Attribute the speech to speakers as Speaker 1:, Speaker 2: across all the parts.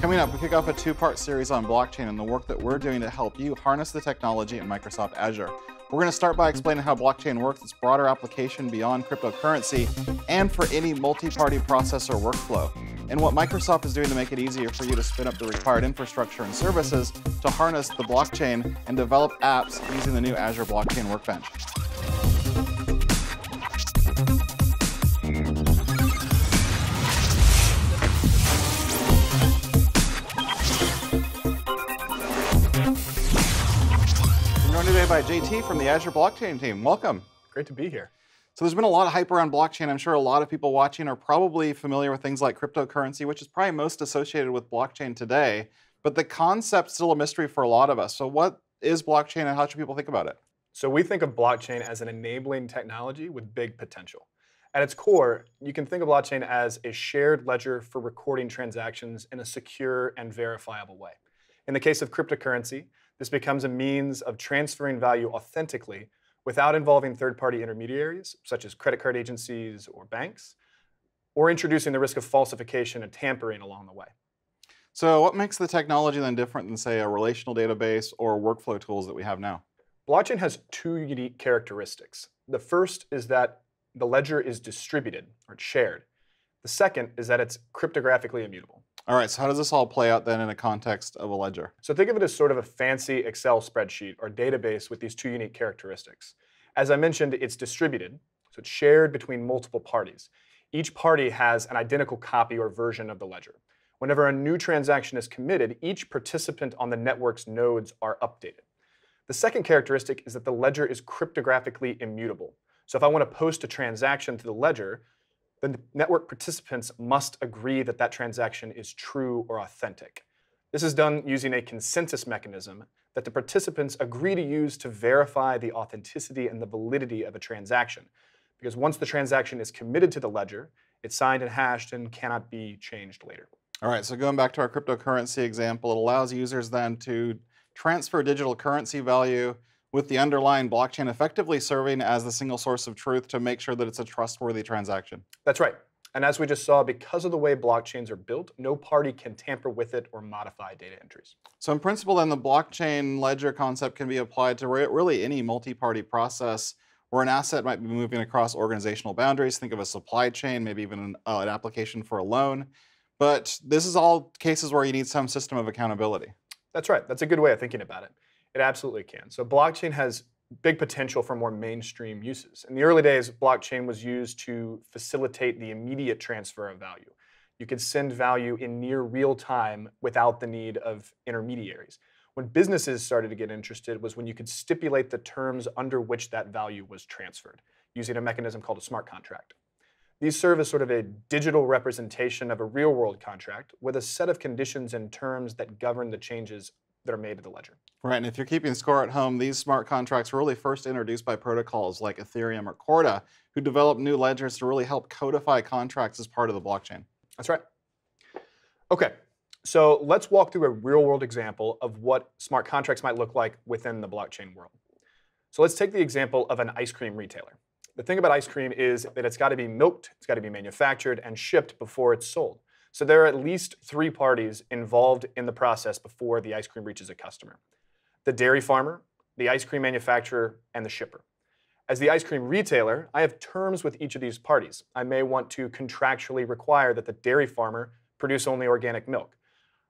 Speaker 1: Coming up, we kick off a two-part series on blockchain and the work that we're doing to help you harness the technology in Microsoft Azure. We're going to start by explaining how blockchain works, its broader application beyond cryptocurrency, and for any multi-party processor workflow, and what Microsoft is doing to make it easier for you to spin up the required infrastructure and services to harness the blockchain and develop apps using the new Azure Blockchain Workbench. by JT from the Azure Blockchain team. Welcome.
Speaker 2: Great to be here.
Speaker 1: So there's been a lot of hype around blockchain. I'm sure a lot of people watching are probably familiar with things like cryptocurrency, which is probably most associated with blockchain today. But the concept's still a mystery for a lot of us. So what is blockchain and how should people think about it?
Speaker 2: So we think of blockchain as an enabling technology with big potential. At its core, you can think of blockchain as a shared ledger for recording transactions in a secure and verifiable way. In the case of cryptocurrency, this becomes a means of transferring value authentically without involving third party intermediaries, such as credit card agencies or banks, or introducing the risk of falsification and tampering along the way.
Speaker 1: So, what makes the technology then different than, say, a relational database or workflow tools that we have now? Blockchain has two unique characteristics. The first is that
Speaker 2: the ledger is distributed or shared, the second is that it's cryptographically immutable.
Speaker 1: All right, so how does this all play out then in the context of a ledger?
Speaker 2: So think of it as sort of a fancy Excel spreadsheet or database with these two unique characteristics. As I mentioned, it's distributed, so it's shared between multiple parties. Each party has an identical copy or version of the ledger. Whenever a new transaction is committed, each participant on the network's nodes are updated. The second characteristic is that the ledger is cryptographically immutable. So if I want to post a transaction to the ledger, the network participants must agree that that transaction is true or authentic. This is done using a consensus mechanism that the participants agree to use to verify the authenticity and the validity of a transaction. Because once the transaction is committed to the ledger, it's signed and hashed and cannot be changed later.
Speaker 1: All right, so going back to our cryptocurrency example, it allows users then to transfer digital currency value with the underlying blockchain effectively serving as the single source of truth to make sure that it's a trustworthy transaction.
Speaker 2: That's right. And as we just saw, because of the way blockchains are built, no party can tamper with it or modify data entries.
Speaker 1: So in principle, then the blockchain ledger concept can be applied to really any multi-party process where an asset might be moving across organizational boundaries. Think of a supply chain, maybe even an, uh, an application for a loan. But this is all cases where you need some system of accountability.
Speaker 2: That's right. That's a good way of thinking about it. It absolutely can. So blockchain has big potential for more mainstream uses. In the early days, blockchain was used to facilitate the immediate transfer of value. You could send value in near real time without the need of intermediaries. When businesses started to get interested was when you could stipulate the terms under which that value was transferred using a mechanism called a smart contract. These serve as sort of a digital representation of a real world contract with a set of conditions and terms that govern the changes that are made at the ledger.
Speaker 1: Right, and if you're keeping score at home, these smart contracts were really first introduced by protocols like Ethereum or Corda, who developed new ledgers to really help codify contracts as part of the blockchain. That's right.
Speaker 2: Okay, so let's walk through a real world example of what smart contracts might look like within the blockchain world. So let's take the example of an ice cream retailer. The thing about ice cream is that it's got to be milked, it's got to be manufactured, and shipped before it's sold. So there are at least three parties involved in the process before the ice cream reaches a customer the dairy farmer, the ice cream manufacturer, and the shipper. As the ice cream retailer, I have terms with each of these parties. I may want to contractually require that the dairy farmer produce only organic milk.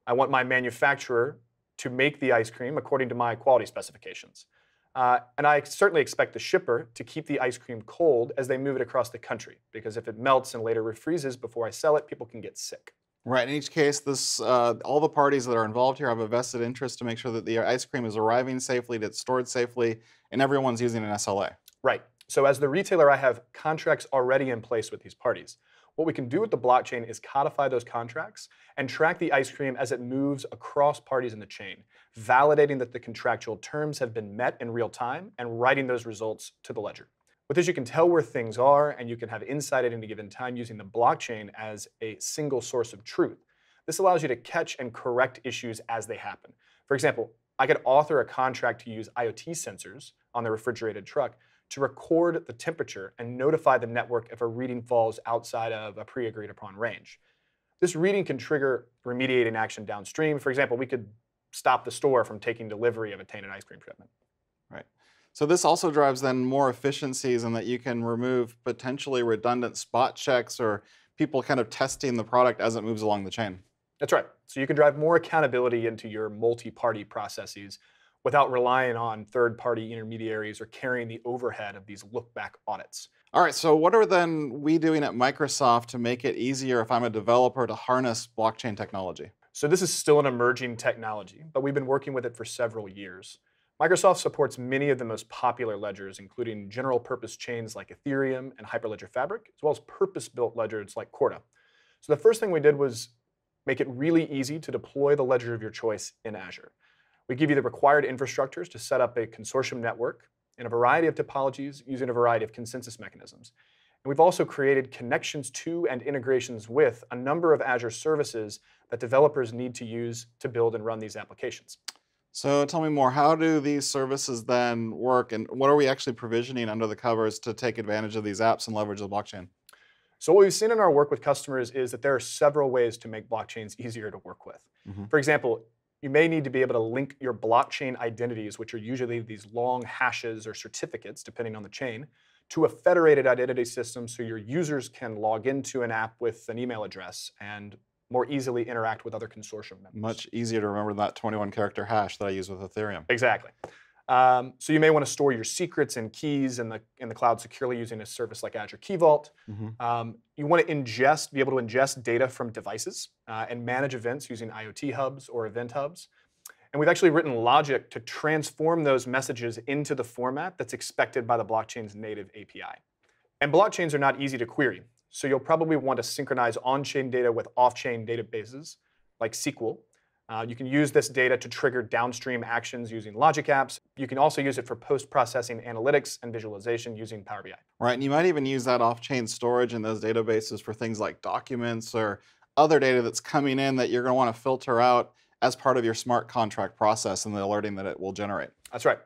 Speaker 2: I want my manufacturer to make the ice cream according to my quality specifications. Uh, and I certainly expect the shipper to keep the ice cream cold as they move it across the country, because if it melts and later refreezes before I sell it, people can get sick.
Speaker 1: Right. In each case, this uh, all the parties that are involved here have a vested interest to make sure that the ice cream is arriving safely, that it's stored safely, and everyone's using an SLA.
Speaker 2: Right. So as the retailer, I have contracts already in place with these parties. What we can do with the blockchain is codify those contracts and track the ice cream as it moves across parties in the chain, validating that the contractual terms have been met in real time and writing those results to the ledger. With this, you can tell where things are and you can have insight at any given time using the blockchain as a single source of truth. This allows you to catch and correct issues as they happen. For example, I could author a contract to use IoT sensors on the refrigerated truck, to record the temperature and notify the network if a reading falls outside of a pre-agreed upon range. This reading can trigger remediating action downstream. For example, we could stop the store from taking delivery of a tainted ice cream shipment.
Speaker 1: Right. So this also drives then more efficiencies in that you can remove potentially redundant spot checks or people kind of testing the product as it moves along the chain.
Speaker 2: That's right. So you can drive more accountability into your multi-party processes without relying on third party intermediaries or carrying the overhead of these look back audits.
Speaker 1: All right, so what are then we doing at Microsoft to make it easier if I'm a developer to harness blockchain technology? So this is still an emerging technology, but we've been working with it for several years.
Speaker 2: Microsoft supports many of the most popular ledgers, including general purpose chains like Ethereum and Hyperledger Fabric, as well as purpose built ledgers like Corda. So the first thing we did was make it really easy to deploy the ledger of your choice in Azure. We give you the required infrastructures to set up a consortium network in a variety of topologies using a variety of consensus mechanisms. And we've also created connections to and integrations with a number of Azure services that developers need to use to build and run these applications.
Speaker 1: So tell me more, how do these services then work and what are we actually provisioning under the covers to take advantage of these apps and leverage the blockchain?
Speaker 2: So what we've seen in our work with customers is that there are several ways to make blockchains easier to work with. Mm -hmm. For example, you may need to be able to link your blockchain identities, which are usually these long hashes or certificates, depending on the chain, to a federated identity system so your users can log into an app with an email address and more easily interact with other consortium
Speaker 1: members. Much easier to remember that 21 character hash that I use with Ethereum. Exactly.
Speaker 2: Um, so you may want to store your secrets and keys in the in the cloud securely using a service like Azure Key Vault. Mm-hmm. Um, you want to ingest, be able to ingest data from devices uh, and manage events using IoT hubs or event hubs. And we've actually written logic to transform those messages into the format that's expected by the blockchain's native API. And blockchains are not easy to query, so you'll probably want to synchronize on-chain data with off-chain databases like SQL. Uh, you can use this data to trigger downstream actions using logic apps you can also use it for post-processing analytics and visualization using Power BI.
Speaker 1: Right, and you might even use that off-chain storage in those databases for things like documents or other data that's coming in that you're going to want to filter out as part of your smart contract process and the alerting that it will generate.
Speaker 2: That's right.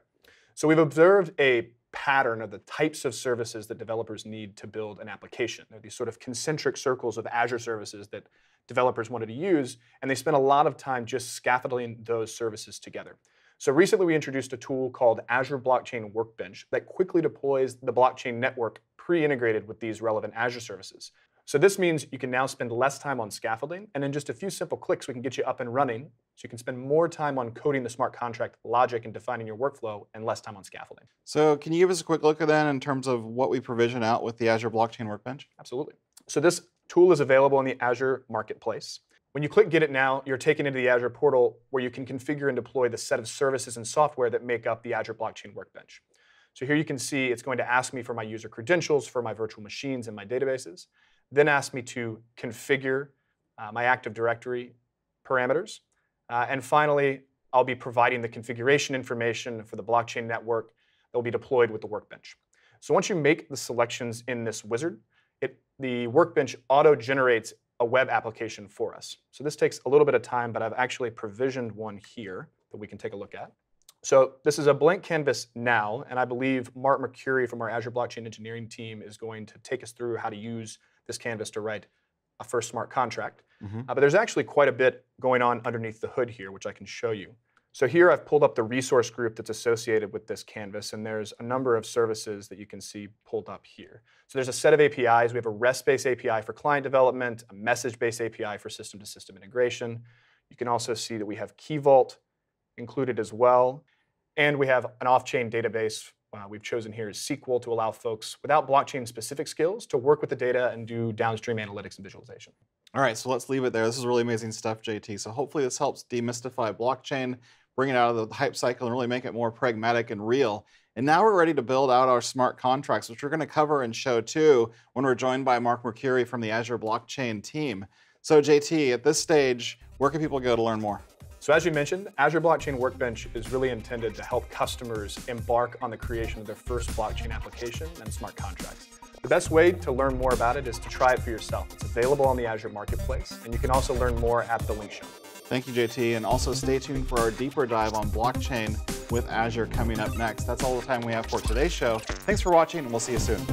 Speaker 2: So we've observed a pattern of the types of services that developers need to build an application. There are these sort of concentric circles of Azure services that developers wanted to use, and they spent a lot of time just scaffolding those services together. So recently we introduced a tool called Azure Blockchain Workbench that quickly deploys the blockchain network pre-integrated with these relevant Azure services. So this means you can now spend less time on scaffolding, and in just a few simple clicks, we can get you up and running so you can spend more time on coding the smart contract logic and defining your workflow and less time on scaffolding.
Speaker 1: So can you give us a quick look at that in terms of what we provision out with the Azure Blockchain Workbench?
Speaker 2: Absolutely. So this tool is available in the Azure Marketplace. When you click Get It Now, you're taken into the Azure portal where you can configure and deploy the set of services and software that make up the Azure Blockchain Workbench. So here you can see it's going to ask me for my user credentials for my virtual machines and my databases, then ask me to configure uh, my Active Directory parameters. Uh, and finally, I'll be providing the configuration information for the blockchain network that will be deployed with the workbench. So once you make the selections in this wizard, it, the workbench auto-generates a web application for us. So this takes a little bit of time, but I've actually provisioned one here that we can take a look at. So this is a blank canvas now, and I believe Mark Mercury from our Azure Blockchain Engineering team is going to take us through how to use this canvas to write a first smart contract. Mm -hmm. uh, but there's actually quite a bit going on underneath the hood here, which I can show you. So here I've pulled up the resource group that's associated with this canvas, and there's a number of services that you can see pulled up here. So there's a set of APIs. We have a REST-based API for client development, a message-based API for system-to-system -system integration. You can also see that we have Key Vault included as well, and we have an off-chain database uh, we've chosen here is SQL to allow folks without blockchain-specific skills to work with the data and do downstream analytics and visualization.
Speaker 1: All right, so let's leave it there. This is really amazing stuff, JT. So hopefully this helps demystify blockchain, bring it out of the hype cycle and really make it more pragmatic and real. And now we're ready to build out our smart contracts, which we're going to cover in show two when we're joined by Mark Mercury from the Azure blockchain team. So, JT, at this stage, where can people go to learn more?
Speaker 2: So as you mentioned, Azure Blockchain Workbench is really intended to help customers embark on the creation of their first blockchain application and smart contracts. The best way to learn more about it is to try it for yourself. It's available on the Azure Marketplace, and you can also learn more at the
Speaker 1: link shown. Thank you, JT. And also stay tuned for our deeper dive on blockchain with Azure coming up next. That's all the time we have for today's show. Thanks for watching, and we'll see you soon.